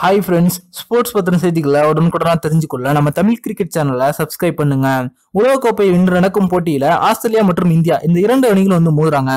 hi friends sports பத்திரம் செய்திகளை உடனுக்குடனாக தெரிஞ்சுக்கொள்ள நம்ம தமிழ் கிரிக்கெட் சேனலை சப்ஸ்கிரைப் பண்ணுங்க உலகக்கோப்பை இன்று நடக்கும் போட்டியில ஆஸ்திரேலியா மற்றும் இந்தியா இந்த இரண்டு அணிகளும் வந்து மோதுறாங்க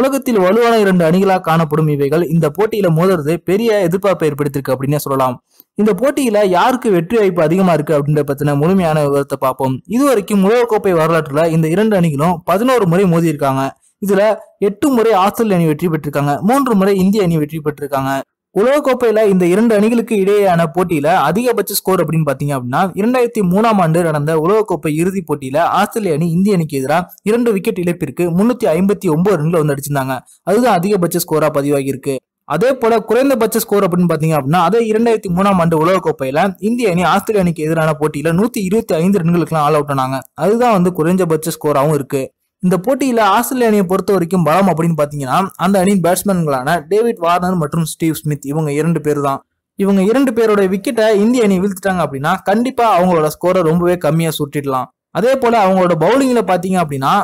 உலகத்தில் வலுவான இரண்டு அணிகளாக காணப்படும் இவைகள் இந்த போட்டியில மோதுறது பெரிய எதிர்பார்ப்பை ஏற்படுத்திருக்கு அப்படின்னு சொல்லலாம் இந்த போட்டியில யாருக்கு வெற்றி வாய்ப்பு அதிகமா இருக்கு அப்படின்ற பத்தின முழுமையான விவரத்தை பார்ப்போம் இது வரைக்கும் உலகக்கோப்பை வரலாற்றுல இந்த இரண்டு அணிகளும் பதினோரு முறை மோதி இருக்காங்க இதுல எட்டு முறை ஆஸ்திரேலிய அணி வெற்றி பெற்றிருக்காங்க மூன்று முறை இந்திய அணி வெற்றி பெற்றிருக்காங்க உலகக்கோப்பையில இந்த இரண்டு அணிகளுக்கு இடையேயான போட்டியில அதிகபட்ச ஸ்கோர் அப்படின்னு பாத்தீங்க அப்படின்னா இரண்டாயிரத்தி மூணாம் ஆண்டு நடந்த உலகக்கோப்பை இறுதி போட்டியில ஆஸ்திரேலிய அணி இந்திய அணிக்கு எதிராக இரண்டு விக்கெட் இழப்பிற்கு முன்னூத்தி ஐம்பத்தி ஒன்பது ரன்ல வந்து அடிச்சிருந்தாங்க அதுதான் அதிகபட்ச ஸ்கோரா பதிவாகி இருக்கு அதே போல குறைந்தபட்ச ஸ்கோர் அப்படின்னு பாத்தீங்க அப்படின்னா அதே இரண்டாயிரத்தி மூணாம் ஆண்டு உலக கோப்பையில இந்திய அணி ஆஸ்திரேலிய அணிக்கு எதிரான போட்டியில நூத்தி இருபத்தி ஐந்து ரன்களுக்குலாம் ஆல் அவுட் ஆனாங்க அதுதான் வந்து குறைஞ்சபட்ச ஸ்கோராகவும் இருக்கு இந்த போட்டியில ஆஸ்திரேலிய அணியை பொறுத்த வரைக்கும் பலம் அப்படின்னு பாத்தீங்கன்னா அந்த அணியின் பேட்ஸ்மேன்களான டேவிட் வார்னர் மற்றும் ஸ்டீவ் ஸ்மித் இவங்க இரண்டு பேர் தான் இவங்க இரண்டு பேருடைய விக்கெட்டை இந்திய அணி வீழ்த்துட்டாங்க அப்படின்னா கண்டிப்பா அவங்களோட ஸ்கோரை ரொம்பவே கம்மியா சுட்டிடலாம் அதே போல அவங்களோட பவுலிங்ல பாத்தீங்க அப்படின்னா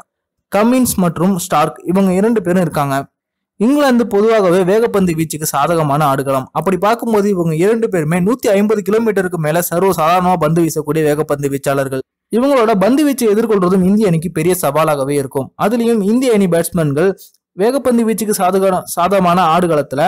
கமின்ஸ் மற்றும் ஸ்டார்க் இவங்க இரண்டு பேரும் இருக்காங்க இங்கிலாந்து பொதுவாகவே வேகப்பந்து வீச்சுக்கு சாதகமான ஆடுகளம் அப்படி பார்க்கும்போது இவங்க இரண்டு பேருமே நூத்தி ஐம்பது கிலோமீட்டருக்கு மேல சர்வ சாதாரணமா பந்து வீசக்கூடிய வேகப்பந்து வீச்சாளர்கள் இவங்களோட பந்து வீச்சை எதிர்கொள்றதும் இந்திய அணிக்கு பெரிய சவாலாகவே இருக்கும் அதுலயும் இந்திய அணி பேட்ஸ்மேன்கள் வேகப்பந்து வீச்சுக்கு சாதக சாதகமான ஆடுகளத்துல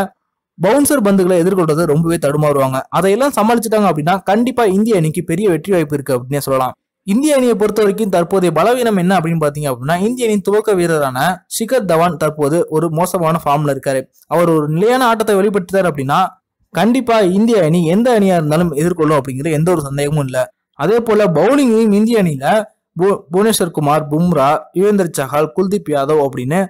பவுன்சர் பந்துகளை எதிர்கொள்றது ரொம்பவே தடுமாறுவாங்க அதையெல்லாம் சமாளிச்சிட்டாங்க அப்படின்னா கண்டிப்பா இந்திய அணிக்கு பெரிய வெற்றி வாய்ப்பு இருக்கு அப்படின்னு சொல்லலாம் இந்திய அணியை பொறுத்த வரைக்கும் தற்போதைய பலவீனம் என்ன அப்படின்னு பார்த்தீங்க அப்படின்னா இந்திய அணியின் துவக்க வீரரான ஷிகர் தவான் தற்போது ஒரு மோசமான ஃபார்ம்ல இருக்காரு அவர் ஒரு நிலையான ஆட்டத்தை வெளிப்படுத்திட்டார் அப்படின்னா கண்டிப்பா இந்திய அணி எந்த அணியா இருந்தாலும் எதிர்கொள்ளும் அப்படிங்கிற எந்த ஒரு சந்தேகமும் இல்லை அதே போல பவுலிங்கையும் இந்திய அணியில புவனேஸ்வர் குமார் பும்ரா யுவேந்தர் சஹால் குல்தீப் யாதவ் அப்படின்னு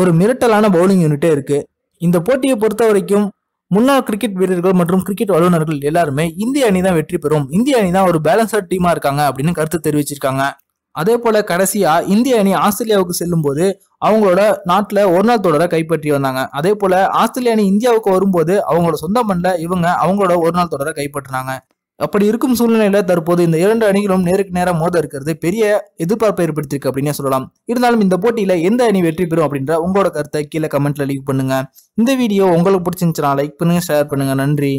ஒரு மிரட்டலான பவுலிங் யூனிட்டே இருக்கு இந்த போட்டியை பொறுத்த வரைக்கும் முன்னாள் கிரிக்கெட் வீரர்கள் மற்றும் கிரிக்கெட் வல்லுநர்கள் எல்லாருமே இந்திய அணி தான் வெற்றி பெறும் இந்திய அணி தான் ஒரு பேலன்ஸ்ட் டீமா இருக்காங்க அப்படின்னு கருத்து தெரிவிச்சிருக்காங்க அதே போல கடைசியா இந்திய அணி ஆஸ்திரேலியாவுக்கு செல்லும் போது அவங்களோட நாட்டில் ஒரு நாள் தொடரை கைப்பற்றி வந்தாங்க அதே போல ஆஸ்திரேலிய அணி இந்தியாவுக்கு வரும்போது அவங்களோட சொந்த மண்ணில் இவங்க அவங்களோட ஒரு நாள் தொடர கைப்பற்றினாங்க அப்படி இருக்கும் சூழ்நிலையில தற்போது இந்த இரண்டு அணிகளும் நேருக்கு நேரம் மோத இருக்கிறது பெரிய எதிர்பார்ப்பை ஏற்படுத்தியிருக்கு அப்படின்னு சொல்லலாம் இருந்தாலும் இந்த போட்டியில எந்த அணி வெற்றி பெறும் அப்படின்ற உங்களோட கருத்தை கீழே கமெண்ட்ல லீவ் பண்ணுங்க இந்த வீடியோ உங்களுக்கு பிடிச்சிருந்துச்சுன்னா லைக் பண்ணுங்க ஷேர் பண்ணுங்க நன்றி